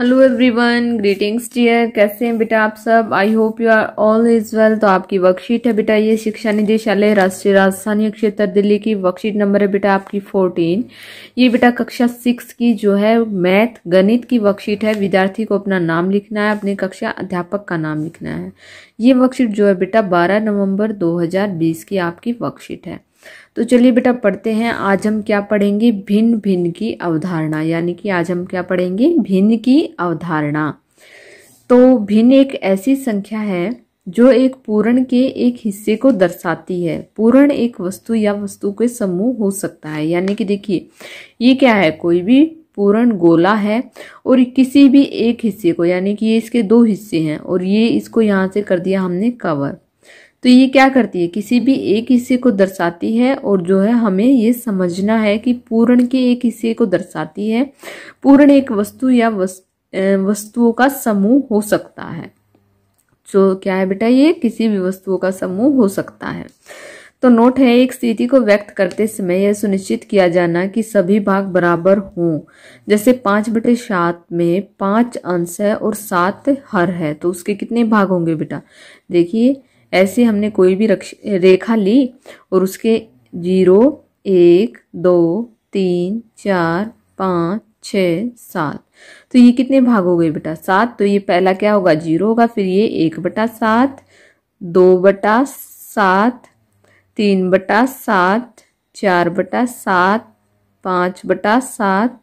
hello everyone greetings dear कैसे हैं बेटा आप सब I hope you are all is well तो आपकी वर्कशीट है बेटा ये शिक्षा निदेशालय राष्ट्रीय राजधानी क्षेत्र दिल्ली की वर्कशीट नंबर है बेटा आपकी फोर्टीन ये बेटा कक्षा सिक्स की जो है मैथ गणित की वर्कशीट है विद्यार्थी को अपना नाम लिखना है अपने कक्षा अध्यापक का नाम लिखना है ये वर्कशीट जो है बेटा बारह नवम्बर दो की आपकी वर्कशीट है तो चलिए बेटा पढ़ते हैं आज हम क्या पढ़ेंगे भिन्न भिन्न की अवधारणा यानी कि आज हम क्या पढ़ेंगे भिन्न की अवधारणा तो भिन्न एक ऐसी संख्या है जो एक पूर्ण के एक हिस्से को दर्शाती है पूर्ण एक वस्तु या वस्तु के समूह हो सकता है यानी कि देखिए ये क्या है कोई भी पूर्ण गोला है और किसी भी एक हिस्से को यानी कि ये इसके दो हिस्से हैं और ये इसको यहाँ से कर दिया हमने कवर तो ये क्या करती है किसी भी एक हिस्से को दर्शाती है और जो है हमें ये समझना है कि पूर्ण के एक हिस्से को दर्शाती है पूर्ण एक वस्तु या वस, वस्तुओं का समूह हो सकता है जो क्या है बेटा ये किसी भी वस्तुओं का समूह हो सकता है तो नोट है एक स्थिति को व्यक्त करते समय यह सुनिश्चित किया जाना कि सभी भाग बराबर हों जैसे पांच बटे सात में पांच अंश है और सात हर है तो उसके कितने भाग होंगे बेटा देखिए ऐसे हमने कोई भी रक्ष रेखा ली और उसके जीरो एक दो तीन चार पाँच छ सात तो ये कितने भाग हो गए बेटा सात तो ये पहला क्या होगा जीरो होगा फिर ये एक बटा सात दो बटा सात तीन बटा सात चार बटा सात पाँच बटा सात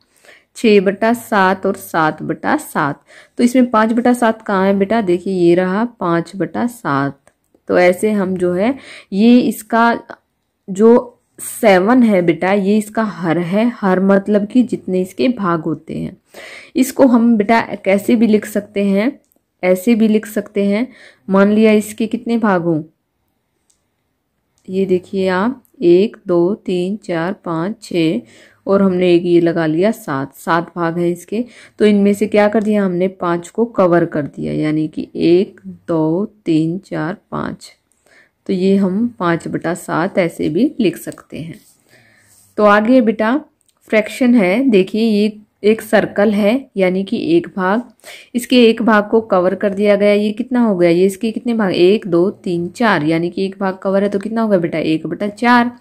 छः बटा सात और सात बटा सात तो इसमें पाँच बटा सात कहाँ है बेटा देखिए ये रहा पाँच बटा सात तो ऐसे हम जो है ये इसका जो सेवन है बेटा ये इसका हर है हर मतलब कि जितने इसके भाग होते हैं इसको हम बेटा कैसे भी लिख सकते हैं ऐसे भी लिख सकते हैं मान लिया इसके कितने भाग हों ये देखिए आप एक दो तीन चार पाँच छ और हमने एक ये लगा लिया सात सात भाग है इसके तो इनमें से क्या कर दिया हमने पाँच को कवर कर दिया यानी कि एक दो तीन चार पाँच तो ये हम पाँच बटा सात ऐसे भी लिख सकते हैं तो आगे बेटा फ्रैक्शन है देखिए ये एक सर्कल है यानी कि एक भाग इसके एक भाग को कवर कर दिया गया ये कितना हो गया ये इसके कितने भाग एक दो तीन चार यानी कि एक भाग कवर है तो कितना होगा बेटा एक बटा चार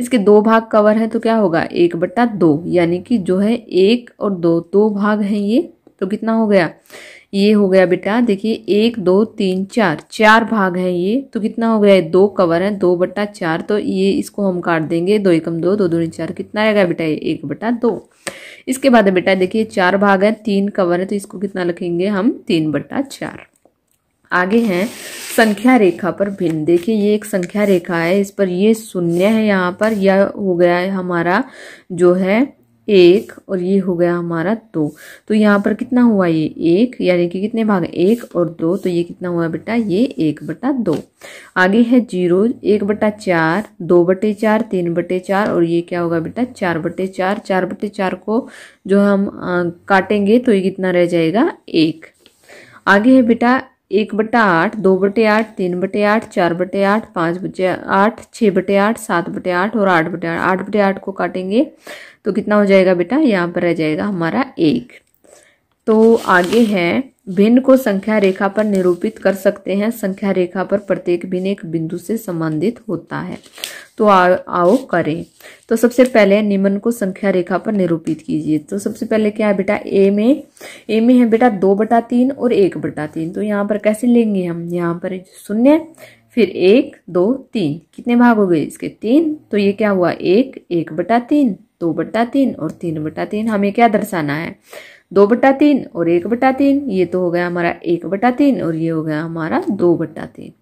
इसके दो भाग कवर है तो क्या होगा एक बटा दो यानी कि जो है एक और दो दो भाग हैं ये तो कितना हो गया ये हो गया बेटा देखिए एक दो तीन चार चार भाग है ये तो कितना हो गया है दो कवर है दो बट्टा चार तो ये इसको हम काट देंगे दो एकम दो दो दूनी चार कितना आएगा बेटा ये एक बट्टा दो इसके बाद बेटा देखिए चार भाग है तीन कवर है तो इसको कितना लिखेंगे हम तीन बट्टा चार आगे हैं संख्या रेखा पर भिन्न देखिए ये एक संख्या रेखा है इस पर ये शून्य है यहाँ पर यह हो गया है हमारा जो है एक और ये हो गया हमारा दो तो यहाँ पर कितना हुआ ये एक यानी कि कितने भाग एक और दो तो ये कितना हुआ बेटा ये एक बटा दो आगे है जीरो एक बटा चार दो बटे चार तीन बटे चार और ये क्या होगा बेटा चार बटे चार चार बटे चार को जो हम आ, काटेंगे तो ये कितना रह जाएगा एक आगे है बेटा एक बटे आठ दो बटे आठ तीन बटे आठ चार बटे आठ पाँच बटे आठ छः बटे आठ सात बटे आठ और आठ बटे आठ आठ बटे आठ को काटेंगे तो कितना हो जाएगा बेटा यहाँ पर रह जाएगा हमारा एक तो आगे है भिन्न को संख्या रेखा पर निरूपित कर सकते हैं संख्या रेखा पर प्रत्येक भिन्न एक बिंदु से संबंधित होता है तो आ, आओ करें तो सबसे पहले निम्न को संख्या रेखा पर निरूपित कीजिए तो सबसे पहले क्या है बेटा ए में ए में है बेटा दो बटा तीन और एक बटा तीन तो यहाँ पर कैसे लेंगे हम यहाँ पर शून्य फिर एक दो तीन कितने भाग हो गए इसके तीन तो ये क्या हुआ एक एक बटा तीन दो बटा तीन और तीन बटा तीन हमें क्या दर्शाना है दो बटा तीन और एक बटा तीन ये तो हो गया हमारा एक बटा तीन और ये हो गया हमारा दो बटा तीन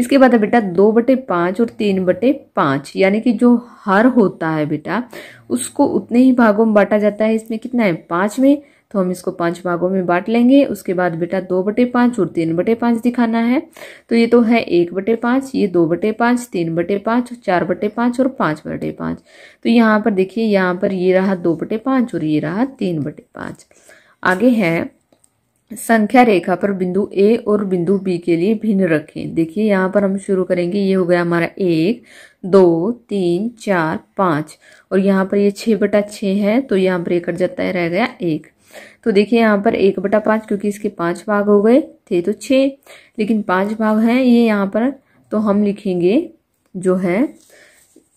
इसके बाद है बेटा दो बटे पाँच और तीन बटे पाँच यानी कि जो हर होता है बेटा उसको उतने ही भागों में बांटा जाता है इसमें कितना है पाँच में तो हम इसको पांच भागों में बांट लेंगे उसके बाद बेटा दो बटे पांच और तीन बटे पांच दिखाना है तो ये तो है एक बटे पांच ये दो बटे पांच तीन बटे पांच चार बटे पांच और पांच बटे पांच तो यहाँ पर देखिए यहाँ पर ये रहा दो बटे पांच और ये रहा तीन बटे पांच आगे है संख्या रेखा पर बिंदु ए और बिंदु बी के लिए भिन्न रखें देखिए यहाँ पर हम शुरू करेंगे ये हो गया हमारा एक दो तीन चार पाँच और यहाँ पर ये छः बटा छः है तो यहाँ पर ये कट जाता है रह गया एक तो देखिए यहाँ पर एक बटा पाँच क्योंकि इसके पांच भाग हो गए थे तो छः लेकिन पांच भाग हैं ये यहाँ पर तो हम लिखेंगे जो है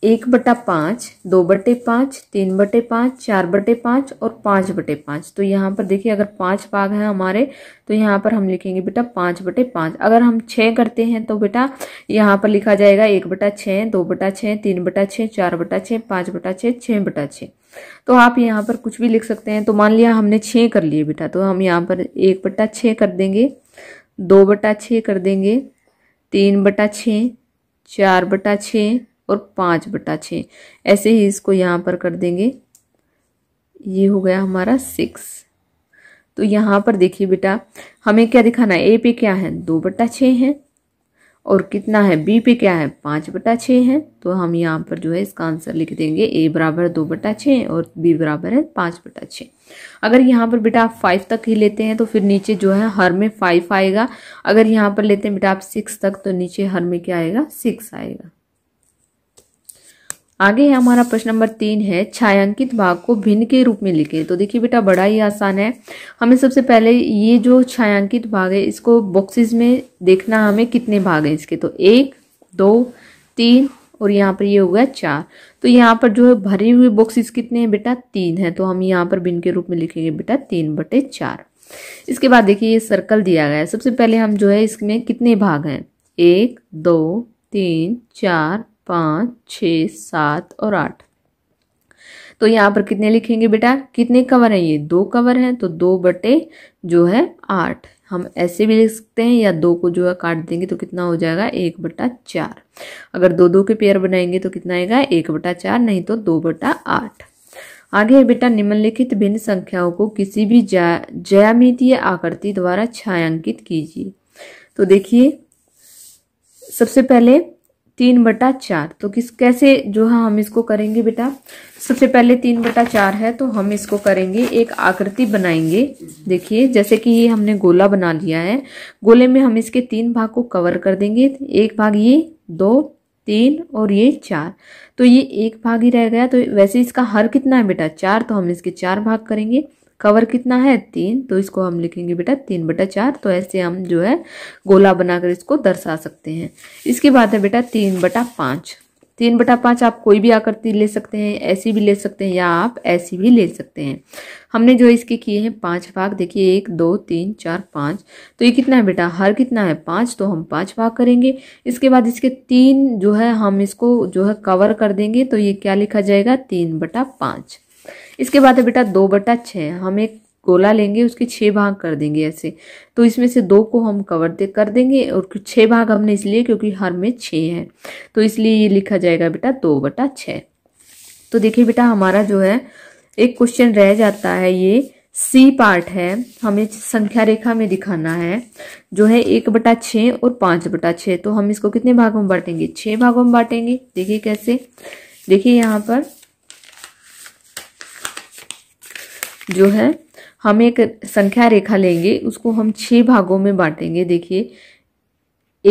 एक बटा पाँच दो बटे पाँच तीन बटे पाँच चार बटे पाँच और पाँच बटे पाँच तो यहाँ पर देखिए अगर पांच भाग हैं हमारे तो यहाँ पर हम लिखेंगे बेटा पाँच बटे पाँच अगर हम छः करते हैं तो बेटा यहाँ पर लिखा जाएगा एक बटा छः दो बटा छः तीन बटा छः चार बटा छः पाँच बटा छः छः बटा छः तो आप यहाँ पर कुछ भी लिख सकते हैं तो मान लिया हमने छः कर लिए बेटा तो हम यहाँ पर एक बट्टा छः कर देंगे दो बटा छः कर देंगे तीन बटा छः चार बटा छः और पाँच बटा छः ऐसे ही इसको यहाँ पर कर देंगे ये हो गया हमारा सिक्स तो यहाँ पर देखिए बेटा हमें क्या दिखाना है ए पे क्या है दो बट्टा छः है और कितना है बी पे क्या है पाँच बटा छः है तो हम यहाँ पर जो है इसका आंसर लिख देंगे ए बराबर दो बटा छः और बी बराबर है पाँच बटा छः अगर यहाँ पर बेटा आप फाइव तक ही लेते हैं तो फिर नीचे जो है हर में फाइव आएगा अगर यहाँ पर लेते हैं बेटा आप सिक्स तक तो नीचे हर में क्या आएगा सिक्स आएगा आगे हमारा प्रश्न नंबर तीन है छायांकित भाग को भिन्न के रूप में लिखे तो देखिए बेटा बड़ा ही आसान है हमें सबसे पहले ये जो छायांकित भाग है इसको बॉक्सेस में देखना हमें कितने भाग हैं इसके तो एक दो तीन और यहाँ पर ये हो गया चार तो यहाँ पर जो है भरे हुए बॉक्सेस कितने हैं बेटा तीन है तो हम यहाँ पर भिन्न के रूप में लिखेंगे बेटा तीन बटे चार इसके बाद देखिए ये सर्कल दिया गया है सबसे पहले हम जो है इसमें कितने भाग हैं एक दो तीन चार पाँच छ सात और आठ तो यहाँ पर कितने लिखेंगे बेटा कितने कवर हैं ये दो कवर हैं तो दो बटे जो है आठ हम ऐसे भी लिख सकते हैं या दो को जो है काट देंगे तो कितना हो जाएगा एक बटा चार अगर दो दो के पेयर बनाएंगे तो कितना आएगा एक बटा चार नहीं तो दो बटा आठ आगे है बेटा निम्नलिखित भिन्न संख्याओं को किसी भी ज्यामितीय आकृति द्वारा छायांकित कीजिए तो देखिए सबसे पहले तीन बटा चार तो किस कैसे जो है हाँ हम इसको करेंगे बेटा सबसे पहले तीन बटा चार है तो हम इसको करेंगे एक आकृति बनाएंगे देखिए जैसे कि ये हमने गोला बना लिया है गोले में हम इसके तीन भाग को कवर कर देंगे एक भाग ये दो तीन और ये चार तो ये एक भाग ही रह गया तो वैसे इसका हर कितना है बेटा चार तो हम इसके चार भाग करेंगे कवर कितना है तीन तो इसको हम लिखेंगे बेटा तीन बटा चार तो ऐसे हम जो है गोला बनाकर इसको दर्शा सकते हैं इसके बाद है बेटा तीन बटा पाँच तीन बटा पाँच आप कोई भी आकृति ले सकते हैं ऐसी भी ले सकते हैं या आप ऐसी भी ले सकते हैं हमने जो इसके किए हैं पांच भाग देखिए एक दो तीन चार पाँच तो ये कितना है बेटा हर कितना है पाँच तो हम पाँच भाग करेंगे इसके बाद इसके तीन जो है हम इसको जो है कवर कर देंगे तो ये क्या लिखा जाएगा तीन बटा पाँच इसके बाद है बेटा दो बटा छः हम एक गोला लेंगे उसके छः भाग कर देंगे ऐसे तो इसमें से दो को हम कवर दे कर देंगे और छः भाग हमने इसलिए क्योंकि हर में छः है तो इसलिए ये लिखा जाएगा बेटा दो बटा छः तो देखिए बेटा हमारा जो है एक क्वेश्चन रह जाता है ये सी पार्ट है हमें संख्या रेखा में दिखाना है जो है एक बटा छः और पाँच बटा छः तो हम इसको कितने भागों में बांटेंगे छः भागों में बांटेंगे देखिए कैसे देखिए यहाँ पर जो है हम एक संख्या रेखा लेंगे उसको हम छः भागों में बांटेंगे देखिए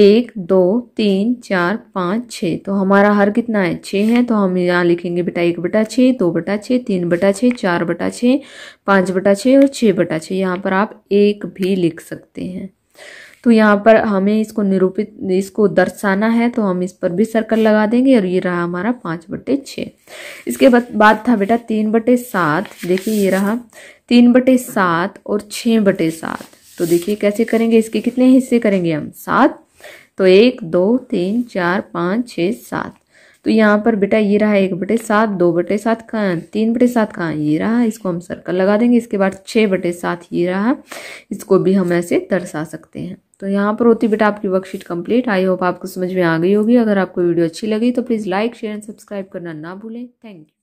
एक दो तीन चार पाँच छः तो हमारा हर कितना है छः है तो हम यहाँ लिखेंगे बेटा एक बटा छः दो बटा छः तीन बटा छः चार बटा छः पाँच बटा छः और छः बटा छः यहाँ पर आप एक भी लिख सकते हैं तो यहाँ पर हमें इसको निरूपित इसको दर्शाना है तो हम इस पर भी सर्कल लगा देंगे और ये रहा हमारा पाँच बटे छः इसके बाद था बेटा तीन बटे सात देखिए ये रहा तीन बटे सात और छः बटे सात तो देखिए कैसे करेंगे इसके कितने हिस्से करेंगे हम सात तो एक दो तीन चार पाँच छः सात तो यहाँ पर बेटा ये रहा एक बटे सात दो बटे सात कहाँ तीन बटे सात कहाँ ये रहा इसको हम सर्कल लगा देंगे इसके बाद छः बटे सात ये रहा इसको भी हम ऐसे दर्शा सकते हैं तो यहाँ पर होती बेटा आपकी वर्कशीट कंप्लीट आई होप आपको समझ में आ गई होगी अगर आपको वीडियो अच्छी लगी तो please like share and subscribe करना ना भूलें थैंक यू